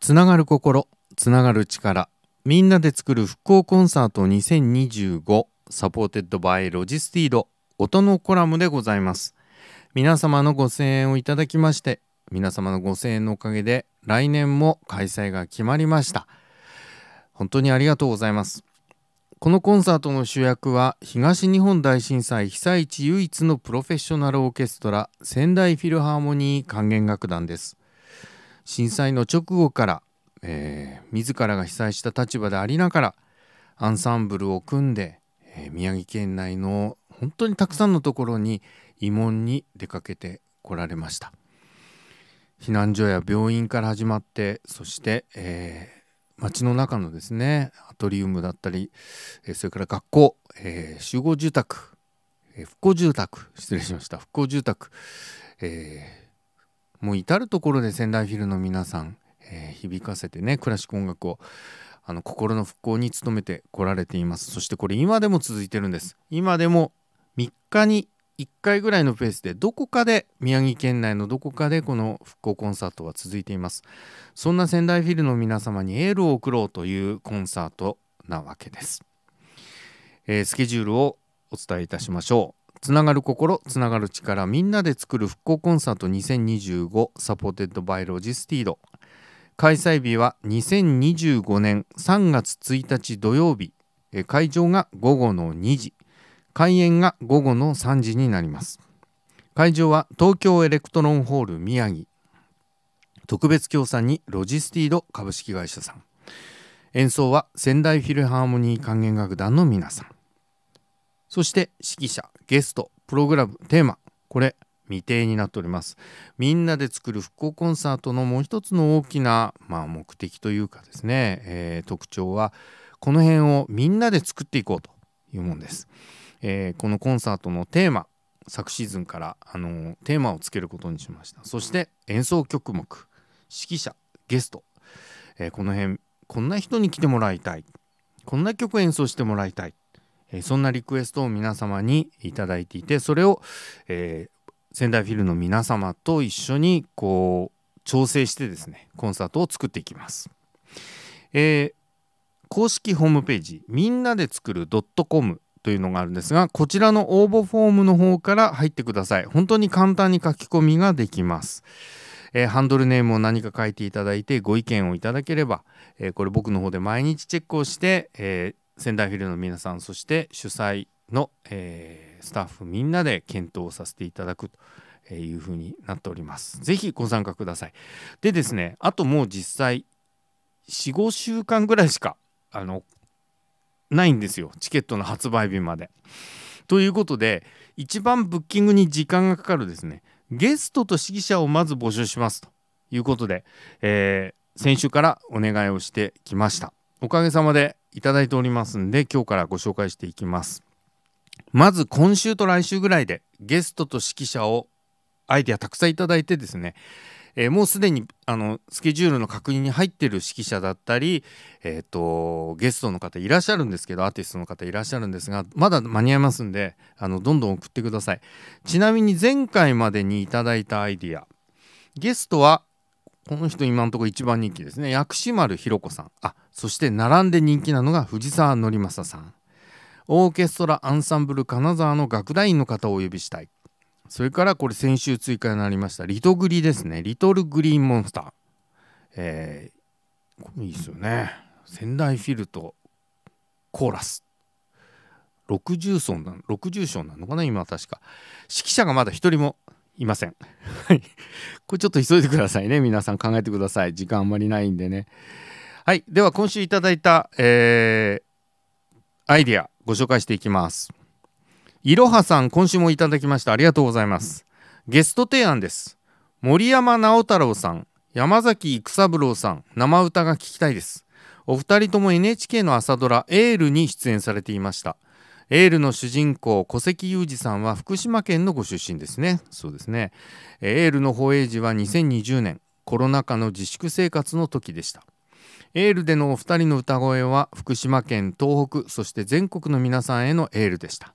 つながる心つながる力みんなで作る復興コンサート2025サポーテッドバイロジスティード音のコラムでございます皆様のご声援をいただきまして皆様のご声援のおかげで来年も開催が決まりました本当にありがとうございますこのコンサートの主役は東日本大震災被災地唯一のプロフェッショナルオーケストラ仙台フィルハーモニー管弦楽団です震災の直後から、えー、自らが被災した立場でありながらアンサンブルを組んで、えー、宮城県内の本当にたくさんのところに慰問に出かけてこられました避難所や病院から始まってそして、えー、町の中のですねアトリウムだったり、えそれから学校、え集合住宅、え復興住宅失礼しました復興住宅、えーもう至る所で仙台フィルの皆さん、えー、響かせてねクラシック音楽をあの心の復興に努めてこられていますそしてこれ今でも続いてるんです今でも3日に1回ぐらいのペースでどこかで宮城県内のどこかでこの復興コンサートは続いていますそんな仙台フィルの皆様にエールを送ろうというコンサートなわけです、えー、スケジュールをお伝えいたしましょうつながる心つながる力みんなで作る復興コンサート2025サポーテッドバイロジスティード開催日は2025年3月1日土曜日会場が午後の2時開演が午後の3時になります会場は東京エレクトロンホール宮城特別協賛にロジスティード株式会社さん演奏は仙台フィルハーモニー管弦楽団の皆さんそして指揮者ゲストプログラムテーマこれ未定になっておりますみんなで作る復興コンサートのもう一つの大きな、まあ、目的というかですね、えー、特徴はこの辺をみんなで作っていこうというもんです、えー、このコンサートのテーマ昨シーズンからあのテーマをつけることにしましたそして演奏曲目指揮者ゲスト、えー、この辺こんな人に来てもらいたいこんな曲演奏してもらいたいえそんなリクエストを皆様に頂いていてそれを、えー、仙台フィルの皆様と一緒にこう調整してですねコンサートを作っていきます。えー、公式ホームページ「みんなで作る .com」というのがあるんですがこちらの応募フォームの方から入ってください本当に簡単に書き込みができます、えー、ハンドルネームを何か書いていただいてご意見をいただければ、えー、これ僕の方で毎日チェックをして、えー仙台フィルの皆さんそして主催の、えー、スタッフみんなで検討させていただくというふうになっております。ぜひご参加ください。でですねあともう実際45週間ぐらいしかあのないんですよチケットの発売日まで。ということで一番ブッキングに時間がかかるですねゲストと指揮者をまず募集しますということで、えー、先週からお願いをしてきました。おかげさまでいただいておりますんで今日からご紹介していきますまず今週と来週ぐらいでゲストと指揮者をアイデアたくさんいただいてですね、えー、もうすでにあのスケジュールの確認に入ってる指揮者だったり、えーと、とゲストの方いらっしゃるんですけどアーティストの方いらっしゃるんですがまだ間に合いますんであのどんどん送ってくださいちなみに前回までにいただいたアイディアゲストはこの人今のところ一番人気ですね薬師丸ひろ子さんあそして並んで人気なのが藤沢典正さんオーケストラアンサンブル金沢の楽団員の方をお呼びしたいそれからこれ先週追加になりましたリトグリですねリトルグリーンモンスターえー、これいいですよね仙台フィルとコーラス60層な60章なのかな今確か指揮者がまだ1人もいません。はい。これちょっと急いでくださいね。皆さん考えてください。時間あんまりないんでね。はい。では今週いただいた、えー、アイディアご紹介していきます。いろはさん、今週もいただきました。ありがとうございます。ゲスト提案です。森山直太朗さん、山崎育三郎さん、生歌が聞きたいです。お二人とも NHK の朝ドラ「エール」に出演されていましたエールの主人公古関裕二さんは福島県のご出身ですねそうですねエールの放映時は2020年コロナ禍の自粛生活の時でしたエールでのお二人の歌声は福島県東北そして全国の皆さんへのエールでした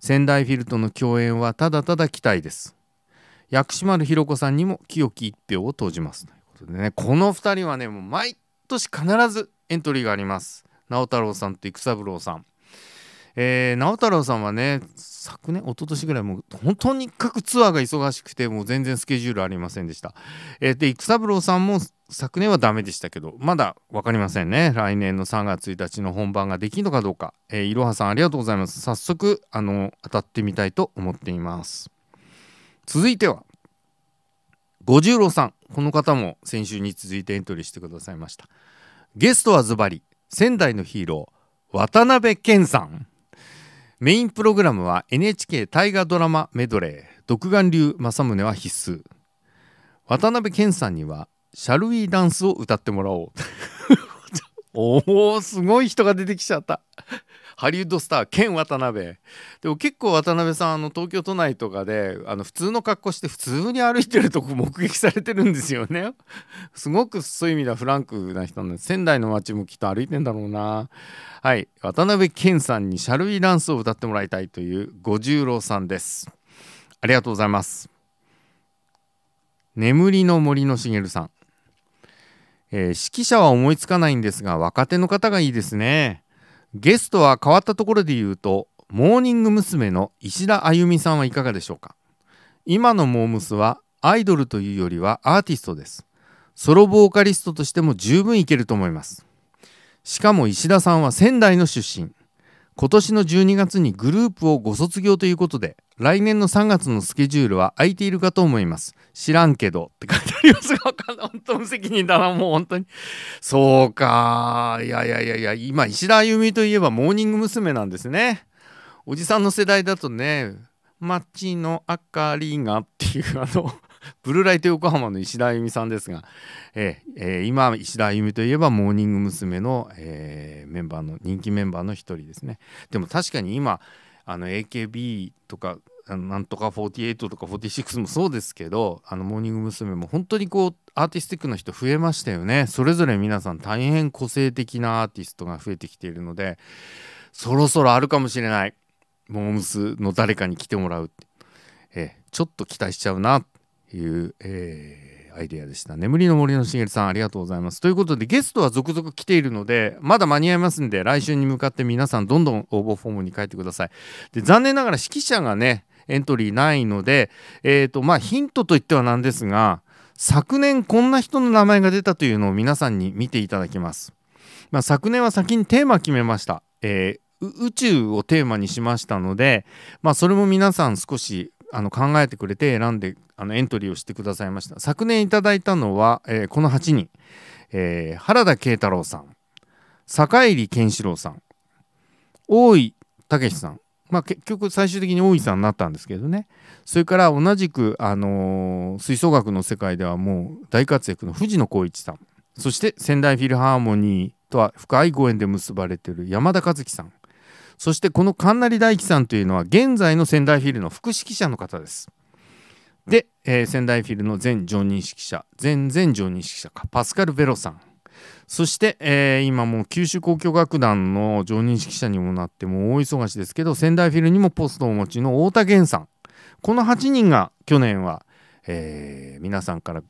仙台フィルとの共演はただただ期待です薬師丸ひろ子さんにも清き一票を投じますということでねこの二人はねもう毎年必ずエントリーがあります直太朗さんと育三郎さんえー、直太朗さんはね昨年一昨年ぐらいもう本当に各ツアーが忙しくてもう全然スケジュールありませんでした、えー、で育三郎さんも昨年はダメでしたけどまだ分かりませんね来年の3月1日の本番ができるのかどうか、えいろはさんありがとうございます早速あの当たってみたいと思っています続いては五十郎さんこの方も先週に続いてエントリーしてくださいましたゲストはズバリ仙台のヒーロー渡辺謙さんメインプログラムは NHK 大河ドラマメドレー「独眼竜政宗」は必須渡辺謙さんには「シャルウィーダンス」を歌ってもらおう おおすごい人が出てきちゃったハリウッドスター兼渡辺でも結構渡辺さんあの東京都内とかであの普通の格好して普通に歩いてるとこ目撃されてるんですよね すごくそういう意味ではフランクな人なんで仙台の街もきっと歩いてんだろうなはい渡辺謙さんに「シャルウィランス」を歌ってもらいたいという五十郎さんですありがとうございます眠りの森の茂さんえー、指揮者は思いつかないんですが若手の方がいいですねゲストは変わったところで言うとモーニング娘。の石田あゆみさんはいかがでしょうか今のモームスはアイドルというよりはアーティストですソロボーカリストとしても十分いけると思いますしかも石田さんは仙台の出身今年の12月にグループをご卒業ということで来年の3月のスケジュールは空いているかと思います知らんけどって書いてありますが本当無責任だなもう本当にそうかいやいやいやいや今石田あゆみといえばモーニング娘。なんですねおじさんの世代だとね「街の明かりが」っていうあのブルーライト横浜の石田あゆみさんですが、えーえー、今石田あゆみといえばモーニング娘。の、えー、メンバーの人気メンバーの一人ですねでも確かに今あの AKB とかなんとか48とか46もそうですけどあのモーニング娘。も本当にこうアーティスティックな人増えましたよねそれぞれ皆さん大変個性的なアーティストが増えてきているのでそろそろあるかもしれないモームスの誰かに来てもらうって、えー、ちょっと期待しちゃうないう、えー、アイデアでした。眠りの森のしげるさんありがとうございます。ということでゲストは続々来ているのでまだ間に合いますんで来週に向かって皆さんどんどん応募フォームに書いてください。で残念ながら指揮者がねエントリーないので、えーとまあ、ヒントといってはなんですが昨年こんな人の名前が出たというのを皆さんに見ていただきます。まあ、昨年は先にテーマ決めました。えー宇宙をテーマにしましたので、まあ、それも皆さん少しあの考えてくれて選んであのエントリーをしてくださいました昨年いただいたのは、えー、この8人、えー、原田慶太郎さん坂入健志郎さん大井武さんまあ、結局最終的に大井さんになったんですけどねそれから同じく、あのー、吹奏楽の世界ではもう大活躍の藤野光一さんそして仙台フィルハーモニーとは深いご縁で結ばれている山田和樹さんそしてこの神成大樹さんというのは現在の仙台フィルの副指揮者の方です。で、えー、仙台フィルの前常任指揮者前々常任指揮者かパスカル・ベロさんそして、えー、今もう九州交響楽団の常任指揮者にもなってもう大忙しですけど仙台フィルにもポストをお持ちの太田源さんこの8人が去年は、えー、皆さんから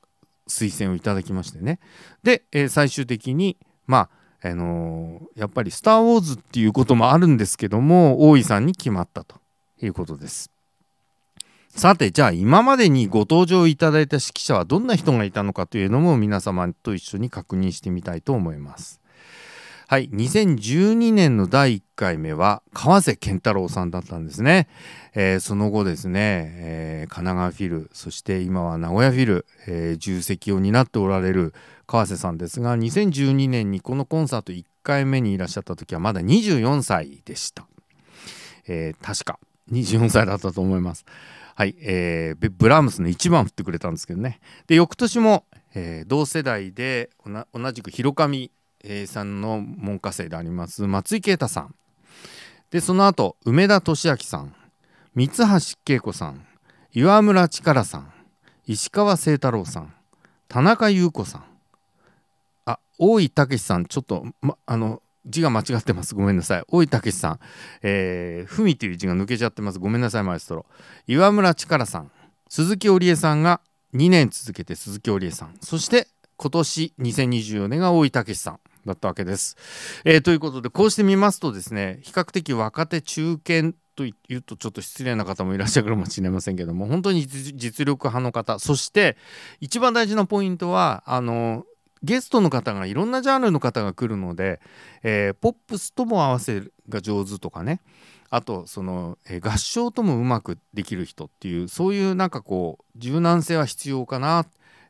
推薦をいただきましてねで、え最終的にまああのやっぱり「スター・ウォーズ」っていうこともあるんですけども大井さんに決まったということです。さてじゃあ今までにご登場いただいた指揮者はどんな人がいたのかというのも皆様と一緒に確認してみたいと思います。はい2012年の第1回目は川瀬健太郎さんだったんですね、えー、その後ですね、えー、神奈川フィルそして今は名古屋フィル、えー、重責を担っておられる川瀬さんですが2012年にこのコンサート1回目にいらっしゃった時はまだ24歳でした、えー、確か24歳だったと思います。はい、えー、ブラームスの1番振ってくれたんですけどね。で翌年も、えー、同世代で同じく広上さんの門下生であります松井啓太さんでその後梅田俊明さん三橋恵子さん岩村力さん石川清太郎さん田中優子さんあ大井武さんちょっと、ま、あの字が間違ってますごめんなさい大井武さん「えー、文」という字が抜けちゃってますごめんなさいマエストロ岩村力さん鈴木織江さんが2年続けて鈴木織江さんそして今年2024年が大井武さんだったわけです。えー、ということでこうして見ますとですね比較的若手中堅と言うとちょっと失礼な方もいらっしゃるかもしれませんけども本当に実力派の方そして一番大事なポイントはあのゲストの方がいろんなジャンルの方が来るので、えー、ポップスとも合わせが上手とかねあとその、えー、合唱ともうまくできる人っていうそういうなんかこう柔軟性は必要かな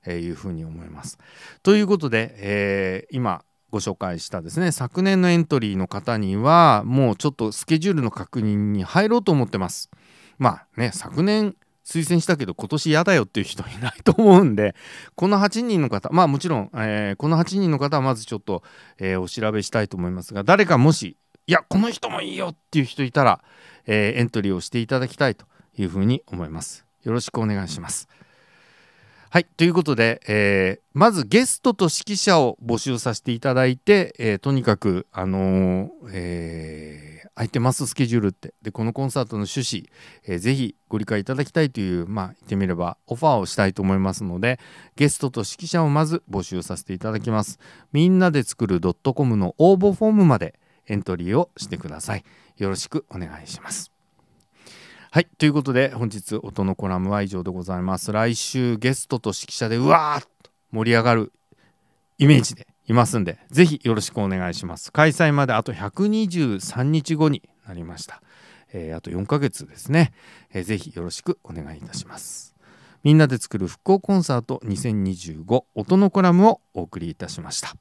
というふうに思います。ということで、えー、今ご紹介したですね昨年のエントリーの方にはもうちょっとスケジュールの確認に入ろうと思ってます。まあね昨年推薦したけど今年嫌だよっていう人いないと思うんでこの8人の方まあもちろん、えー、この8人の方はまずちょっと、えー、お調べしたいと思いますが誰かもしいやこの人もいいよっていう人いたら、えー、エントリーをしていただきたいというふうに思います。よろしくお願いします。はいということで、えー、まずゲストと指揮者を募集させていただいて、えー、とにかく、あのー、えー、空いてますスケジュールってでこのコンサートの趣旨、えー、ぜひご理解いただきたいという、まあ、言ってみればオファーをしたいと思いますのでゲストと指揮者をまず募集させていただきます。みんなで作る .com の応募フォームまでエントリーをしてください。よろしくお願いします。はいということで本日音のコラムは以上でございます来週ゲストと指揮者でうわーっと盛り上がるイメージでいますんでぜひよろしくお願いします開催まであと123日後になりました、えー、あと4ヶ月ですね、えー、ぜひよろしくお願いいたしますみんなで作る復興コンサート2025音のコラムをお送りいたしました